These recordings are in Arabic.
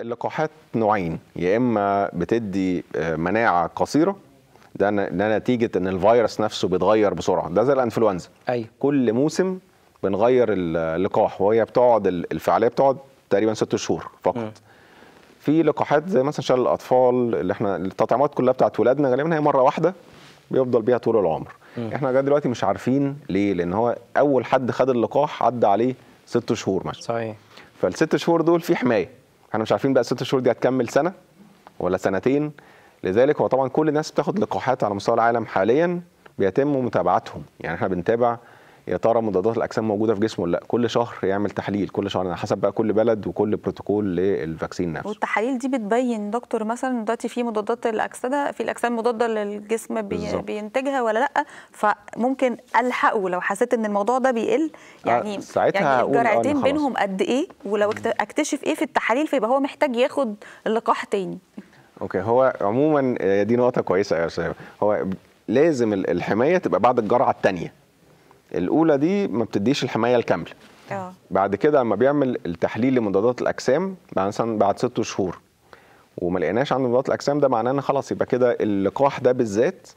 اللقاحات نوعين يا اما بتدي آه، مناعه قصيره ده ده نتيجه ان الفيروس نفسه بيتغير بسرعه ده زي الانفلونزا أيوة. كل موسم بنغير اللقاح وهي بتقعد الفعاليه بتقعد تقريبا ست شهور فقط م. في لقاحات زي مثلا شلل الاطفال اللي احنا التطعيمات كلها بتاعت ولادنا غالبا هي مره واحده بيفضل بيها طول العمر م. احنا لغايه دلوقتي مش عارفين ليه لان هو اول حد خد اللقاح عدى عليه ست شهور مثلا صحيح فالست شهور دول في حمايه احنا مش عارفين بقى الست شهور دي هتكمل سنه ولا سنتين لذلك هو طبعا كل الناس بتاخد لقاحات على مستوى العالم حاليا بيتم متابعتهم يعني احنا بنتابع يا ترى مضادات الاجسام موجوده في جسمه ولا لا كل شهر يعمل تحليل كل شهر على حسب بقى كل بلد وكل بروتوكول للفاكسين نفسه والتحاليل دي بتبين دكتور مثلا دلوقتي في مضادات الاكسده في الاجسام مضاده للجسم بي بينتجها ولا لا فممكن الحقه لو حسيت ان الموضوع ده بيقل آه، يعني ساعتها يعني الجرعتين آه، بينهم قد ايه ولو اكتشف ايه في التحاليل فيبقى هو محتاج ياخد اللقاح تاني اوكي هو عموما آه، دي نقطه كويسه يا شباب هو لازم الحمايه تبقى بعد الجرعه الثانيه الاولى دي ما بتديش الحمايه الكامله أوه. بعد كده لما بيعمل التحليل لمضادات الاجسام مثلا بعد ست شهور وما لقيناش عنده مضادات الاجسام ده معناه ان خلاص يبقى كده اللقاح ده بالذات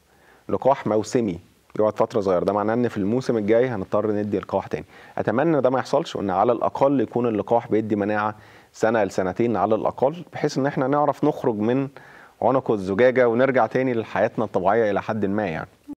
لقاح موسمي يقعد فتره صغيره ده معناه ان في الموسم الجاي هنضطر ندي لقاح تاني اتمنى ده ما يحصلش وان على الاقل يكون اللقاح بيدي مناعه سنه لسنتين على الاقل بحيث ان احنا نعرف نخرج من عنق الزجاجه ونرجع تاني لحياتنا الطبيعيه الى حد ما يعني